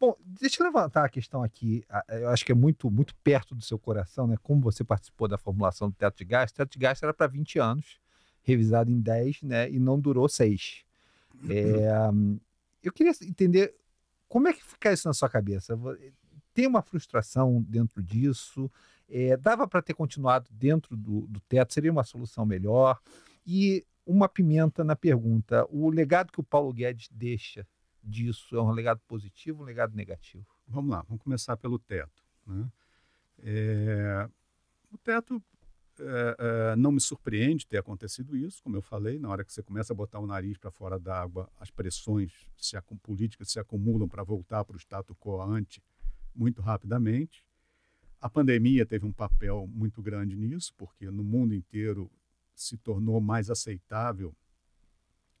Bom, deixa eu levantar a questão aqui, eu acho que é muito, muito perto do seu coração, né? Como você participou da formulação do teto de gasto, o teto de gasto era para 20 anos, revisado em 10, né? E não durou 6. Uhum. É, eu queria entender como é que fica isso na sua cabeça? Tem uma frustração dentro disso? É, dava para ter continuado dentro do, do teto? Seria uma solução melhor? E uma pimenta na pergunta: o legado que o Paulo Guedes deixa disso? É um legado positivo ou um legado negativo? Vamos lá, vamos começar pelo teto. Né? É, o teto é, é, não me surpreende ter acontecido isso, como eu falei, na hora que você começa a botar o nariz para fora da água, as pressões se políticas se acumulam para voltar para o status quo ante muito rapidamente. A pandemia teve um papel muito grande nisso, porque no mundo inteiro se tornou mais aceitável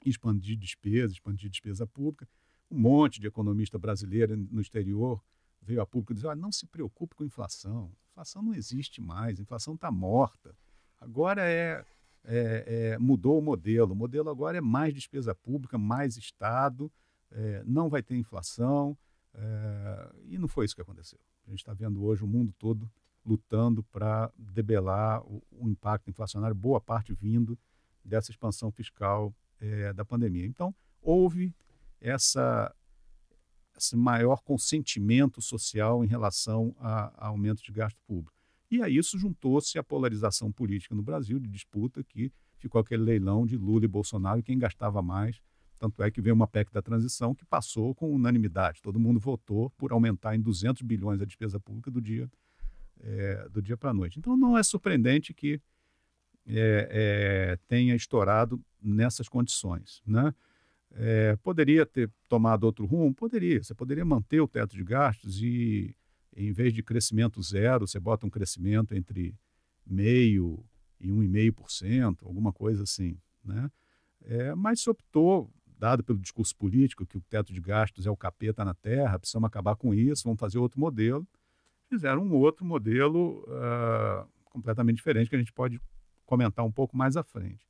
expandir despesa, expandir despesa pública. Um monte de economista brasileiro no exterior veio a público dizer: ah, não se preocupe com inflação, inflação não existe mais, inflação está morta. Agora é, é, é, mudou o modelo, o modelo agora é mais despesa pública, mais Estado, é, não vai ter inflação. É, e não foi isso que aconteceu. A gente está vendo hoje o mundo todo lutando para debelar o, o, impacto inflacionário, boa parte vindo dessa expansão fiscal é, da pandemia. Então, houve essa, esse maior consentimento social em relação a, a aumento de gasto público. E a isso juntou-se a polarização política no Brasil, de disputa, que ficou aquele leilão de Lula e Bolsonaro, quem gastava mais. Tanto é que veio uma PEC da transição que passou com unanimidade. Todo mundo votou por aumentar em 200 bilhões a despesa pública do dia, é, do dia para a noite. Então não é surpreendente que é, é, tenha estourado nessas condições. Né? É, poderia ter tomado outro rumo? Poderia. Você poderia manter o teto de gastos e, em vez de crescimento zero, você bota um crescimento entre meio e 1,5%, alguma coisa assim. Né? É, mas se optou, dado pelo discurso político, que o teto de gastos é o capeta na terra, precisamos acabar com isso, vamos fazer outro modelo. Fizeram um outro modelo uh, completamente diferente, que a gente pode comentar um pouco mais à frente.